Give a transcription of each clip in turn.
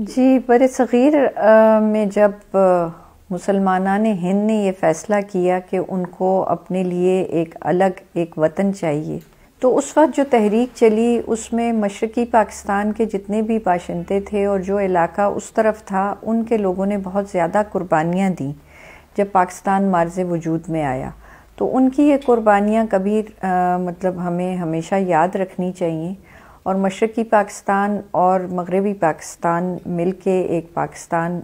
जी बर सग़ीर में जब मुसलमाना ने हिंद ने ये फ़ैसला किया कि उनको अपने लिए एक अलग एक वतन चाहिए तो उस वक्त जो तहरीक चली उसमें मशरक़ी पाकिस्तान के जितने भी बाशिंदे थे और जो इलाका उस तरफ था उनके लोगों ने बहुत ज़्यादा कुर्बानियाँ दी जब पाकिस्तान मार्ज वजूद में आया तो उनकी ये कुर्बानियाँ कभी आ, मतलब हमें हमेशा याद रखनी चाहिए और मशरक़ी पाकिस्तान और मगरबी पाकिस्तान मिल के एक पाकिस्तान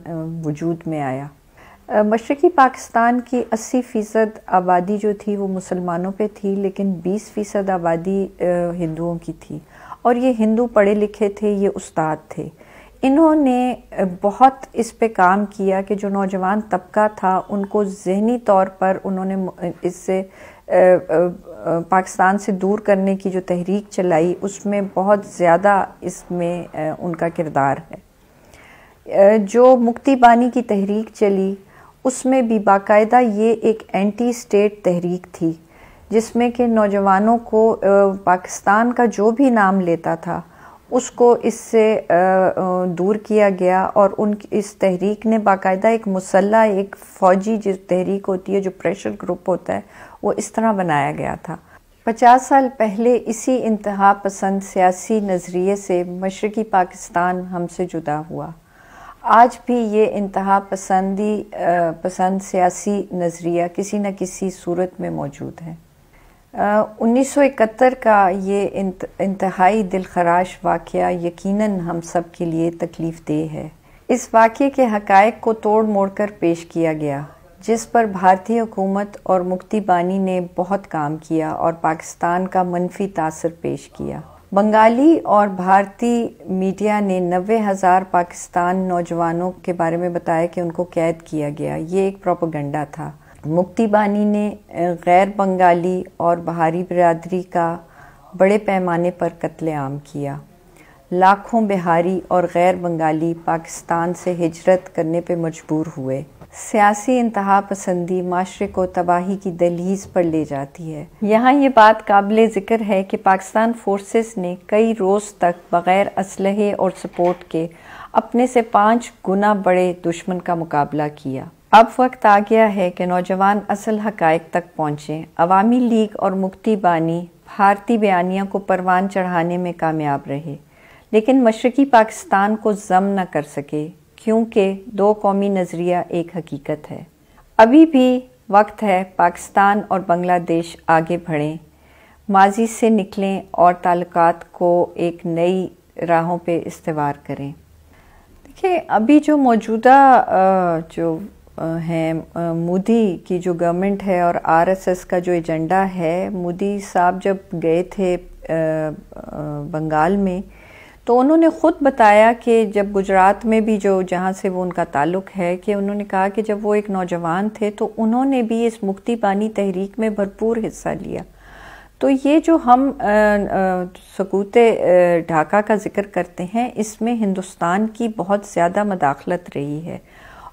वजूद में आया मशरक़ी पाकिस्तान की अस्सी फ़ीसद आबादी जो थी वो मुसलमानों पे थी लेकिन 20 फ़ीसद आबादी हिंदुओं की थी और ये हिंदू पढ़े लिखे थे ये उस्ताद थे इन्होंने बहुत इस पे काम किया कि जो नौजवान तबका था उनको जहनी तौर पर उन्होंने इससे पाकिस्तान से दूर करने की जो तहरीक चलाई उसमें बहुत ज़्यादा इसमें उनका किरदार है जो मुक्ति बानी की तहरीक चली उसमें भी बाकायदा ये एक एंटी स्टेट तहरीक थी जिसमें कि नौजवानों को पाकिस्तान का जो भी नाम लेता था उसको इससे दूर किया गया और उन इस तहरीक ने बाकायदा एक मुसल्ला एक फ़ौजी जिस तहरीक होती है जो प्रेशर ग्रुप होता है वो इस तरह बनाया गया था पचास साल पहले इसी इंतहा पसंद सियासी नज़रिए से मशरक़ी पाकिस्तान हमसे जुदा हुआ आज भी ये इंतहा पसंदी पसंद सियासी नज़रिया किसी न किसी सूरत में मौजूद है उन्नीस सौ इकहत्तर का ये इंतहाई दिल खराश वाक़ यकीनन हम सब के लिए तकलीफ़ देह है इस वाक़े के हकायक को तोड़ मोड़ कर पेश किया गया जिस पर भारतीय हुकूमत और मुक्ति बानी ने बहुत काम किया और पाकिस्तान का मनफी तासर पेश किया बंगाली और भारतीय मीडिया ने नबे हज़ार पाकिस्तान नौजवानों के बारे में बताया कि उनको कैद किया गया ये एक प्रोपोगंडा था मुक्ति बानी ने गैर बंगाली और बाहरी बरदरी का बड़े पैमाने पर कत्लेआम किया लाखों बिहारी और गैर बंगाली पाकिस्तान से हिजरत करने पर मजबूर हुए सियासी इंतहा पसंदी माशरे को तबाही की दहलीज पर ले जाती है यहाँ ये बात काबिल ज़िक्र है कि पाकिस्तान फोर्सेस ने कई रोज़ तक बग़ैर असलहे और सपोर्ट के अपने से पाँच गुना बड़े दुश्मन का मुकाबला किया अब वक्त आ गया है कि नौजवान असल हकायक तक पहुँचें अवामी लीग और मुक्ति बानी भारतीय बयानिया को परवान चढ़ाने में कामयाब रहे लेकिन मशरकी पाकिस्तान को जम न कर सके क्योंकि दो कौमी नज़रिया एक हकीकत है अभी भी वक्त है पाकिस्तान और बांग्लादेश आगे बढ़ें माजी से निकलें और ताल्लुक को एक नई राहों पर इस्तेवार करें देखिए अभी जो मौजूदा जो हैं मोदी की जो गवर्नमेंट है और आरएसएस का जो एजेंडा है मोदी साहब जब गए थे बंगाल में तो उन्होंने ख़ुद बताया कि जब गुजरात में भी जो जहाँ से वो उनका ताल्लुक है कि उन्होंने कहा कि जब वो एक नौजवान थे तो उन्होंने भी इस मुक्ति पानी तहरीक में भरपूर हिस्सा लिया तो ये जो हम सकूत ढाका का जिक्र करते हैं इसमें हिंदुस्तान की बहुत ज़्यादा मदाखलत रही है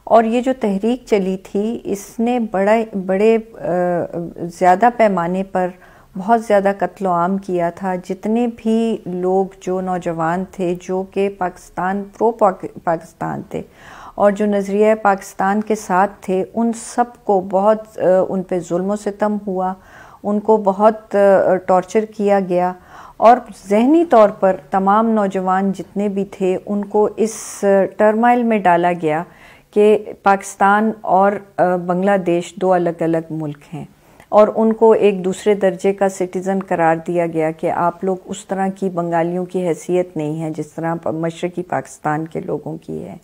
और ये जो तहरीक चली थी इसने बड़ा बड़े ज़्यादा पैमाने पर बहुत ज़्यादा कत्ल आम किया था जितने भी लोग जो नौजवान थे जो कि पाकिस्तान प्रो पाकिस्तान थे और जो नज़रिया पाकिस्तान के साथ थे उन सब को बहुत उन पर जुल्म सितम हुआ उनको बहुत टॉर्चर किया गया और जहनी तौर पर तमाम नौजवान जितने भी थे उनको इस टर्माइल में डाला गया कि पाकिस्तान और बांग्लादेश दो अलग अलग मुल्क हैं और उनको एक दूसरे दर्जे का सिटीज़न करार दिया गया कि आप लोग उस तरह की बंगालियों की हैसियत नहीं है जिस तरह मशरक़ी पाकिस्तान के लोगों की है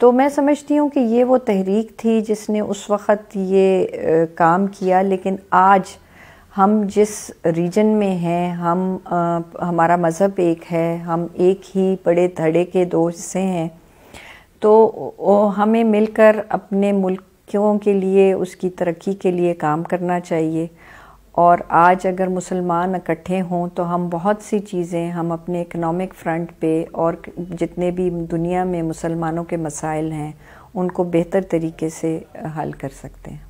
तो मैं समझती हूँ कि ये वो तहरीक थी जिसने उस वक़्त ये काम किया लेकिन आज हम जिस रीजन में हैं हम आ, हमारा मज़हब एक है हम एक ही बड़े धड़े के दो हिस्से हैं तो हमें मिलकर अपने मुल्कों के लिए उसकी तरक्की के लिए काम करना चाहिए और आज अगर मुसलमान इकट्ठे हों तो हम बहुत सी चीज़ें हम अपने इकनॉमिक फ्रंट पे और जितने भी दुनिया में मुसलमानों के मसाइल हैं उनको बेहतर तरीके से हल कर सकते हैं